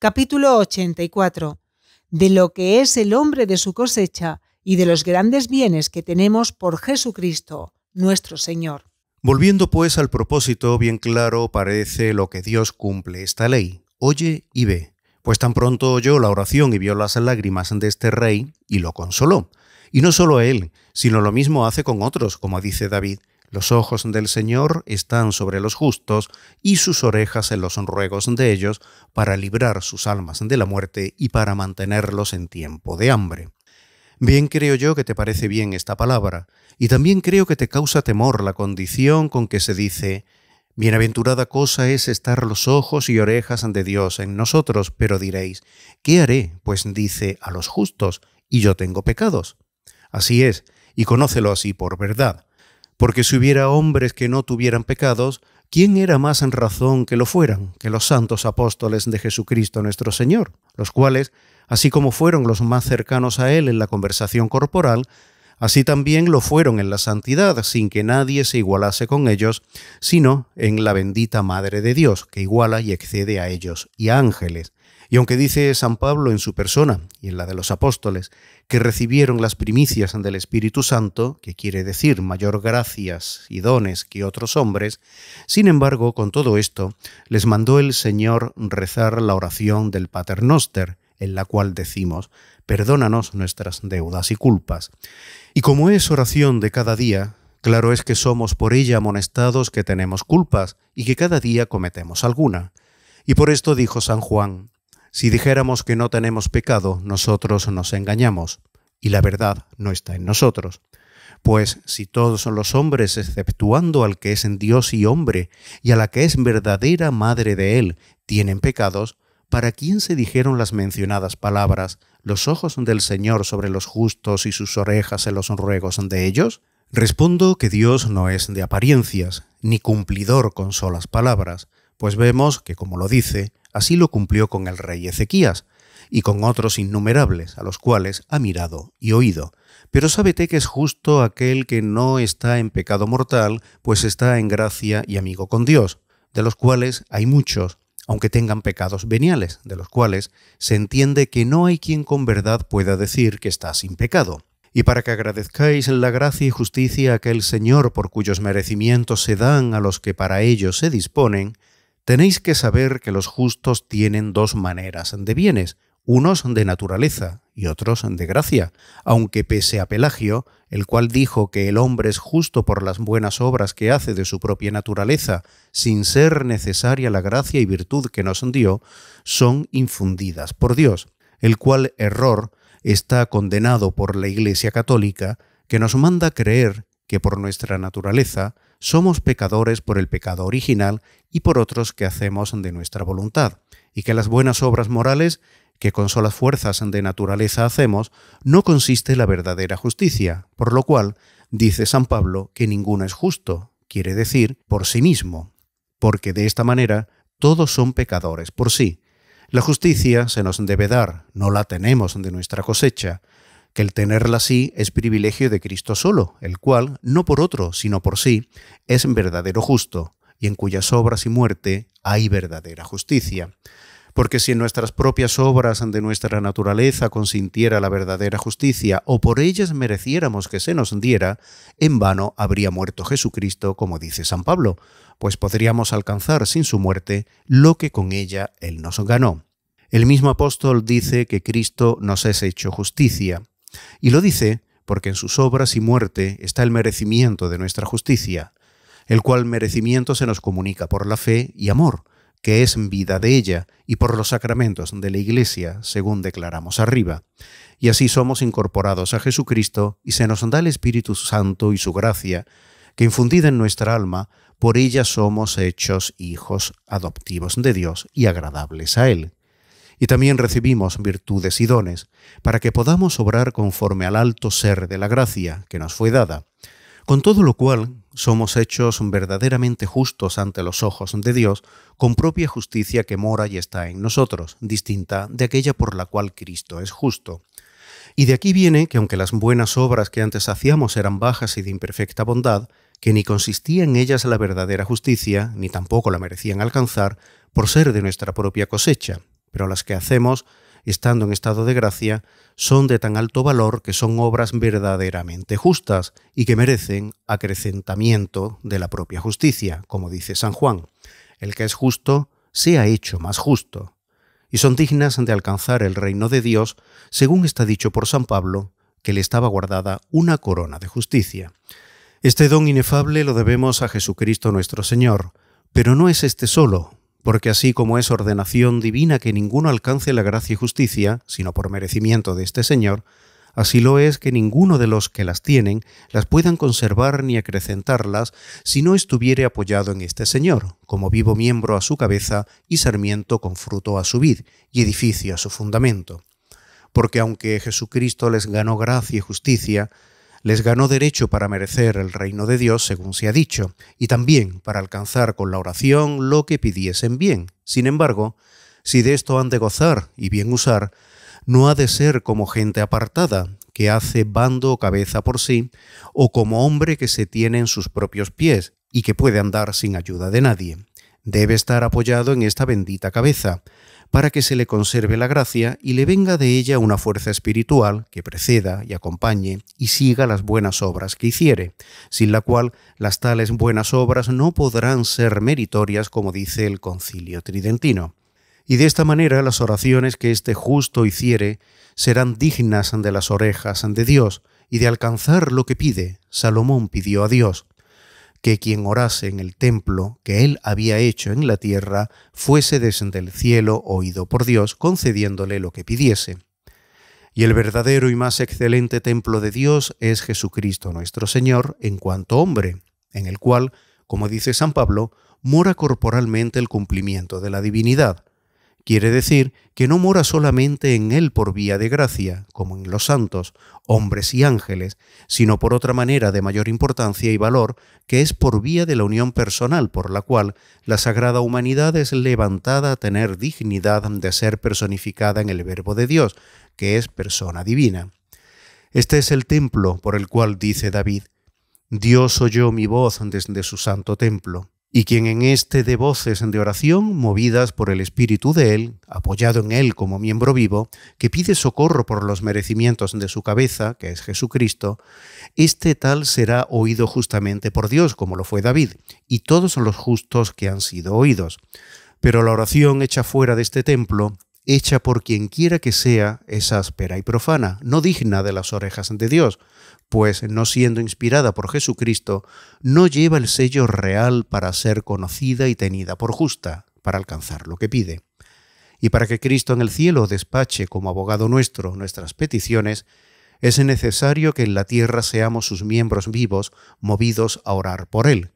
capítulo 84, de lo que es el hombre de su cosecha y de los grandes bienes que tenemos por Jesucristo, nuestro Señor. Volviendo pues al propósito, bien claro parece lo que Dios cumple esta ley. Oye y ve. Pues tan pronto oyó la oración y vio las lágrimas de este rey y lo consoló. Y no solo a él, sino lo mismo hace con otros, como dice David, los ojos del Señor están sobre los justos y sus orejas en los ruegos de ellos, para librar sus almas de la muerte y para mantenerlos en tiempo de hambre. Bien creo yo que te parece bien esta palabra, y también creo que te causa temor la condición con que se dice Bienaventurada cosa es estar los ojos y orejas de Dios en nosotros, pero diréis, ¿qué haré? Pues dice a los justos, y yo tengo pecados. Así es, y conócelo así por verdad porque si hubiera hombres que no tuvieran pecados, ¿quién era más en razón que lo fueran que los santos apóstoles de Jesucristo nuestro Señor, los cuales, así como fueron los más cercanos a Él en la conversación corporal, así también lo fueron en la santidad, sin que nadie se igualase con ellos, sino en la bendita Madre de Dios, que iguala y excede a ellos y ángeles, y aunque dice San Pablo en su persona y en la de los apóstoles que recibieron las primicias del Espíritu Santo, que quiere decir mayor gracias y dones que otros hombres, sin embargo, con todo esto, les mandó el Señor rezar la oración del Paternoster, en la cual decimos, perdónanos nuestras deudas y culpas. Y como es oración de cada día, claro es que somos por ella amonestados que tenemos culpas y que cada día cometemos alguna. Y por esto dijo San Juan, si dijéramos que no tenemos pecado, nosotros nos engañamos, y la verdad no está en nosotros. Pues si todos los hombres, exceptuando al que es en Dios y hombre, y a la que es verdadera madre de él, tienen pecados, ¿para quién se dijeron las mencionadas palabras, los ojos del Señor sobre los justos y sus orejas en los ruegos de ellos? Respondo que Dios no es de apariencias, ni cumplidor con solas palabras, pues vemos que, como lo dice, Así lo cumplió con el rey Ezequías y con otros innumerables a los cuales ha mirado y oído. Pero sábete que es justo aquel que no está en pecado mortal, pues está en gracia y amigo con Dios, de los cuales hay muchos, aunque tengan pecados veniales, de los cuales se entiende que no hay quien con verdad pueda decir que está sin pecado. Y para que agradezcáis la gracia y justicia a aquel Señor por cuyos merecimientos se dan a los que para ellos se disponen, Tenéis que saber que los justos tienen dos maneras de bienes, unos de naturaleza y otros de gracia, aunque pese a Pelagio, el cual dijo que el hombre es justo por las buenas obras que hace de su propia naturaleza, sin ser necesaria la gracia y virtud que nos dio, son infundidas por Dios, el cual error está condenado por la Iglesia Católica, que nos manda creer que por nuestra naturaleza somos pecadores por el pecado original y por otros que hacemos de nuestra voluntad, y que las buenas obras morales que con solas fuerzas de naturaleza hacemos, no consiste la verdadera justicia, por lo cual dice San Pablo que ninguno es justo, quiere decir, por sí mismo, porque de esta manera todos son pecadores por sí. La justicia se nos debe dar, no la tenemos de nuestra cosecha, que el tenerla así es privilegio de Cristo solo, el cual, no por otro, sino por sí, es verdadero justo, y en cuyas obras y muerte hay verdadera justicia. Porque si en nuestras propias obras de nuestra naturaleza consintiera la verdadera justicia, o por ellas mereciéramos que se nos diera, en vano habría muerto Jesucristo, como dice San Pablo, pues podríamos alcanzar sin su muerte lo que con ella él nos ganó. El mismo apóstol dice que Cristo nos es hecho justicia, y lo dice porque en sus obras y muerte está el merecimiento de nuestra justicia, el cual merecimiento se nos comunica por la fe y amor, que es vida de ella, y por los sacramentos de la Iglesia, según declaramos arriba. Y así somos incorporados a Jesucristo y se nos da el Espíritu Santo y su gracia, que infundida en nuestra alma, por ella somos hechos hijos adoptivos de Dios y agradables a Él y también recibimos virtudes y dones, para que podamos obrar conforme al alto ser de la gracia que nos fue dada, con todo lo cual somos hechos verdaderamente justos ante los ojos de Dios, con propia justicia que mora y está en nosotros, distinta de aquella por la cual Cristo es justo. Y de aquí viene que aunque las buenas obras que antes hacíamos eran bajas y de imperfecta bondad, que ni consistía en ellas la verdadera justicia, ni tampoco la merecían alcanzar, por ser de nuestra propia cosecha, pero las que hacemos, estando en estado de gracia, son de tan alto valor que son obras verdaderamente justas y que merecen acrecentamiento de la propia justicia, como dice San Juan. El que es justo, sea hecho más justo. Y son dignas de alcanzar el reino de Dios, según está dicho por San Pablo, que le estaba guardada una corona de justicia. Este don inefable lo debemos a Jesucristo nuestro Señor, pero no es este solo, porque así como es ordenación divina que ninguno alcance la gracia y justicia, sino por merecimiento de este Señor, así lo es que ninguno de los que las tienen las puedan conservar ni acrecentarlas si no estuviere apoyado en este Señor, como vivo miembro a su cabeza y sarmiento con fruto a su vid y edificio a su fundamento. Porque aunque Jesucristo les ganó gracia y justicia, les ganó derecho para merecer el reino de Dios, según se ha dicho, y también para alcanzar con la oración lo que pidiesen bien. Sin embargo, si de esto han de gozar y bien usar, no ha de ser como gente apartada, que hace bando o cabeza por sí, o como hombre que se tiene en sus propios pies y que puede andar sin ayuda de nadie debe estar apoyado en esta bendita cabeza, para que se le conserve la gracia y le venga de ella una fuerza espiritual que preceda y acompañe y siga las buenas obras que hiciere, sin la cual las tales buenas obras no podrán ser meritorias como dice el concilio tridentino. Y de esta manera las oraciones que este justo hiciere serán dignas de las orejas de Dios y de alcanzar lo que pide, Salomón pidió a Dios, que quien orase en el templo que él había hecho en la tierra fuese desde el cielo oído por Dios, concediéndole lo que pidiese. Y el verdadero y más excelente templo de Dios es Jesucristo nuestro Señor en cuanto hombre, en el cual, como dice San Pablo, mora corporalmente el cumplimiento de la divinidad, Quiere decir que no mora solamente en Él por vía de gracia, como en los santos, hombres y ángeles, sino por otra manera de mayor importancia y valor, que es por vía de la unión personal, por la cual la sagrada humanidad es levantada a tener dignidad de ser personificada en el Verbo de Dios, que es persona divina. Este es el templo por el cual dice David, Dios oyó mi voz desde su santo templo y quien en este de voces de oración, movidas por el espíritu de Él, apoyado en Él como miembro vivo, que pide socorro por los merecimientos de su cabeza, que es Jesucristo, este tal será oído justamente por Dios, como lo fue David, y todos los justos que han sido oídos. Pero la oración hecha fuera de este templo hecha por quien quiera que sea, es áspera y profana, no digna de las orejas de Dios, pues no siendo inspirada por Jesucristo, no lleva el sello real para ser conocida y tenida por justa, para alcanzar lo que pide. Y para que Cristo en el cielo despache como abogado nuestro nuestras peticiones, es necesario que en la tierra seamos sus miembros vivos, movidos a orar por Él,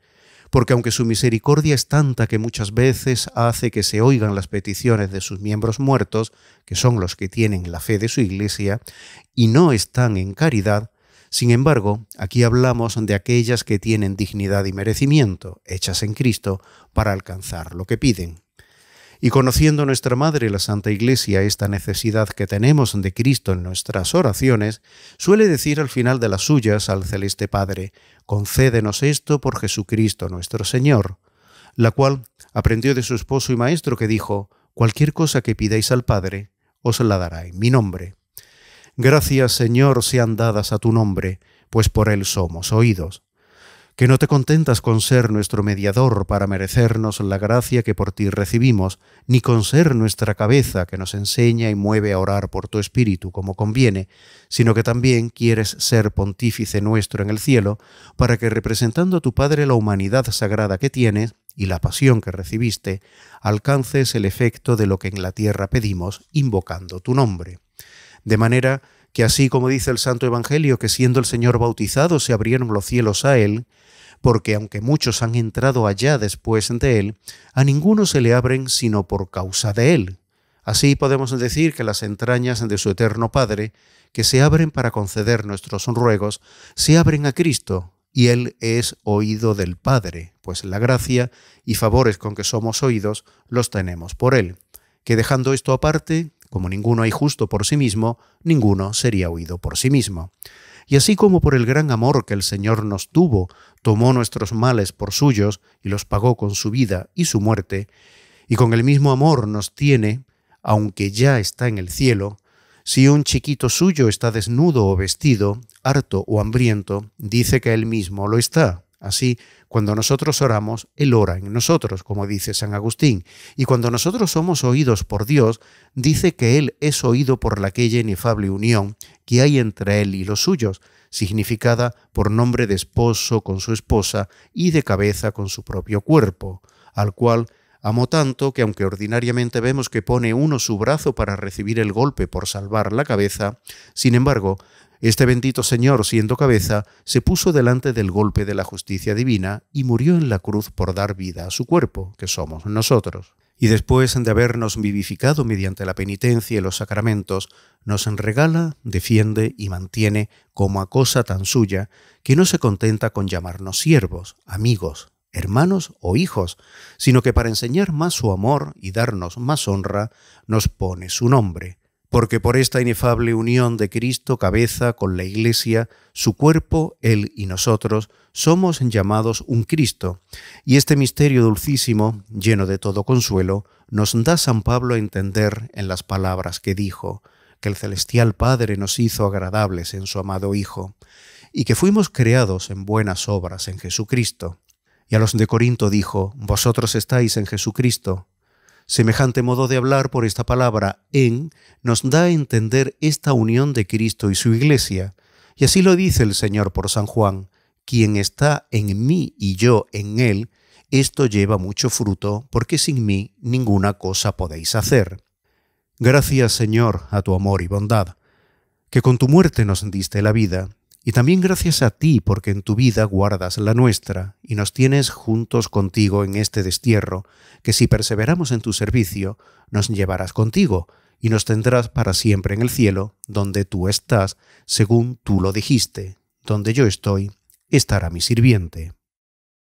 porque aunque su misericordia es tanta que muchas veces hace que se oigan las peticiones de sus miembros muertos, que son los que tienen la fe de su iglesia, y no están en caridad, sin embargo, aquí hablamos de aquellas que tienen dignidad y merecimiento, hechas en Cristo, para alcanzar lo que piden. Y conociendo nuestra Madre, la Santa Iglesia, esta necesidad que tenemos de Cristo en nuestras oraciones, suele decir al final de las suyas al Celeste Padre, concédenos esto por Jesucristo nuestro Señor, la cual aprendió de su esposo y maestro que dijo, cualquier cosa que pidáis al Padre, os la dará en mi nombre. Gracias, Señor, sean dadas a tu nombre, pues por él somos oídos que no te contentas con ser nuestro mediador para merecernos la gracia que por ti recibimos, ni con ser nuestra cabeza que nos enseña y mueve a orar por tu Espíritu como conviene, sino que también quieres ser pontífice nuestro en el cielo, para que representando a tu Padre la humanidad sagrada que tienes y la pasión que recibiste, alcances el efecto de lo que en la tierra pedimos invocando tu nombre. De manera que así como dice el Santo Evangelio, que siendo el Señor bautizado se abrieron los cielos a él, porque aunque muchos han entrado allá después de él, a ninguno se le abren sino por causa de él. Así podemos decir que las entrañas de su eterno Padre, que se abren para conceder nuestros ruegos, se abren a Cristo, y Él es oído del Padre, pues la gracia y favores con que somos oídos los tenemos por Él. Que dejando esto aparte, como ninguno hay justo por sí mismo, ninguno sería huido por sí mismo. Y así como por el gran amor que el Señor nos tuvo, tomó nuestros males por suyos y los pagó con su vida y su muerte, y con el mismo amor nos tiene, aunque ya está en el cielo, si un chiquito suyo está desnudo o vestido, harto o hambriento, dice que él mismo lo está, Así, cuando nosotros oramos, Él ora en nosotros, como dice San Agustín. Y cuando nosotros somos oídos por Dios, dice que Él es oído por la aquella inefable unión que hay entre Él y los suyos, significada por nombre de esposo con su esposa y de cabeza con su propio cuerpo, al cual amó tanto que aunque ordinariamente vemos que pone uno su brazo para recibir el golpe por salvar la cabeza, sin embargo, este bendito Señor, siendo cabeza, se puso delante del golpe de la justicia divina y murió en la cruz por dar vida a su cuerpo, que somos nosotros. Y después de habernos vivificado mediante la penitencia y los sacramentos, nos regala, defiende y mantiene como a cosa tan suya, que no se contenta con llamarnos siervos, amigos, hermanos o hijos, sino que para enseñar más su amor y darnos más honra, nos pone su nombre, porque por esta inefable unión de Cristo cabeza con la Iglesia, su cuerpo, Él y nosotros, somos llamados un Cristo, y este misterio dulcísimo, lleno de todo consuelo, nos da San Pablo a entender en las palabras que dijo, que el celestial Padre nos hizo agradables en su amado Hijo, y que fuimos creados en buenas obras en Jesucristo. Y a los de Corinto dijo, Vosotros estáis en Jesucristo, Semejante modo de hablar por esta palabra en nos da a entender esta unión de Cristo y su iglesia. Y así lo dice el Señor por San Juan, quien está en mí y yo en él, esto lleva mucho fruto, porque sin mí ninguna cosa podéis hacer. Gracias Señor a tu amor y bondad, que con tu muerte nos diste la vida y también gracias a ti porque en tu vida guardas la nuestra y nos tienes juntos contigo en este destierro, que si perseveramos en tu servicio, nos llevarás contigo y nos tendrás para siempre en el cielo, donde tú estás, según tú lo dijiste, donde yo estoy, estará mi sirviente.